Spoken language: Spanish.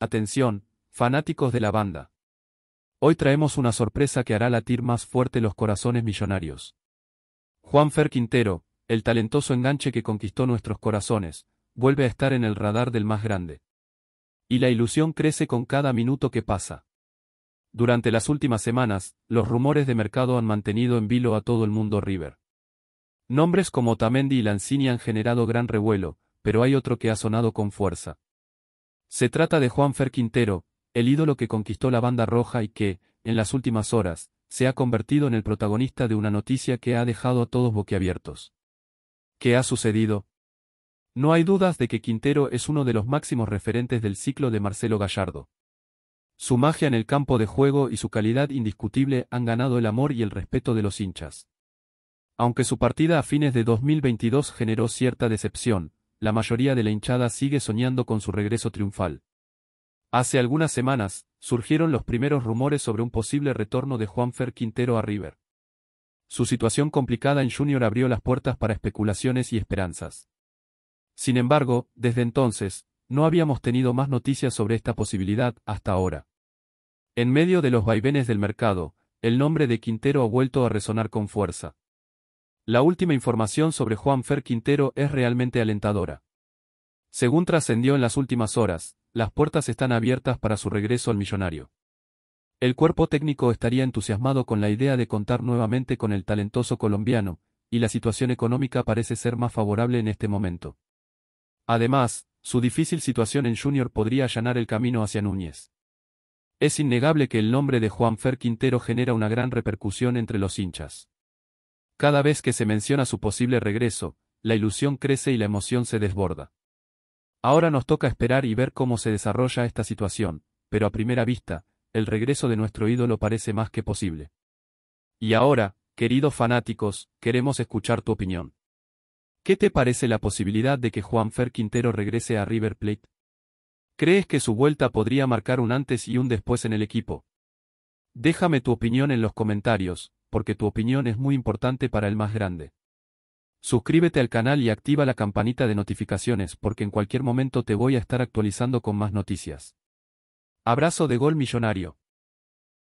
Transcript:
Atención, fanáticos de la banda. Hoy traemos una sorpresa que hará latir más fuerte los corazones millonarios. Juan Fer Quintero, el talentoso enganche que conquistó nuestros corazones, vuelve a estar en el radar del más grande. Y la ilusión crece con cada minuto que pasa. Durante las últimas semanas, los rumores de mercado han mantenido en vilo a todo el mundo River. Nombres como Tamendi y Lancini han generado gran revuelo, pero hay otro que ha sonado con fuerza. Se trata de Juan Fer Quintero, el ídolo que conquistó la banda roja y que, en las últimas horas, se ha convertido en el protagonista de una noticia que ha dejado a todos boquiabiertos. ¿Qué ha sucedido? No hay dudas de que Quintero es uno de los máximos referentes del ciclo de Marcelo Gallardo. Su magia en el campo de juego y su calidad indiscutible han ganado el amor y el respeto de los hinchas. Aunque su partida a fines de 2022 generó cierta decepción, la mayoría de la hinchada sigue soñando con su regreso triunfal. Hace algunas semanas, surgieron los primeros rumores sobre un posible retorno de Juanfer Quintero a River. Su situación complicada en Junior abrió las puertas para especulaciones y esperanzas. Sin embargo, desde entonces, no habíamos tenido más noticias sobre esta posibilidad hasta ahora. En medio de los vaivenes del mercado, el nombre de Quintero ha vuelto a resonar con fuerza. La última información sobre Juan Fer Quintero es realmente alentadora. Según trascendió en las últimas horas, las puertas están abiertas para su regreso al millonario. El cuerpo técnico estaría entusiasmado con la idea de contar nuevamente con el talentoso colombiano, y la situación económica parece ser más favorable en este momento. Además, su difícil situación en Junior podría allanar el camino hacia Núñez. Es innegable que el nombre de Juan Fer Quintero genera una gran repercusión entre los hinchas. Cada vez que se menciona su posible regreso, la ilusión crece y la emoción se desborda. Ahora nos toca esperar y ver cómo se desarrolla esta situación, pero a primera vista, el regreso de nuestro ídolo parece más que posible. Y ahora, queridos fanáticos, queremos escuchar tu opinión. ¿Qué te parece la posibilidad de que Juan Fer Quintero regrese a River Plate? ¿Crees que su vuelta podría marcar un antes y un después en el equipo? Déjame tu opinión en los comentarios, porque tu opinión es muy importante para el más grande. Suscríbete al canal y activa la campanita de notificaciones porque en cualquier momento te voy a estar actualizando con más noticias. Abrazo de gol millonario.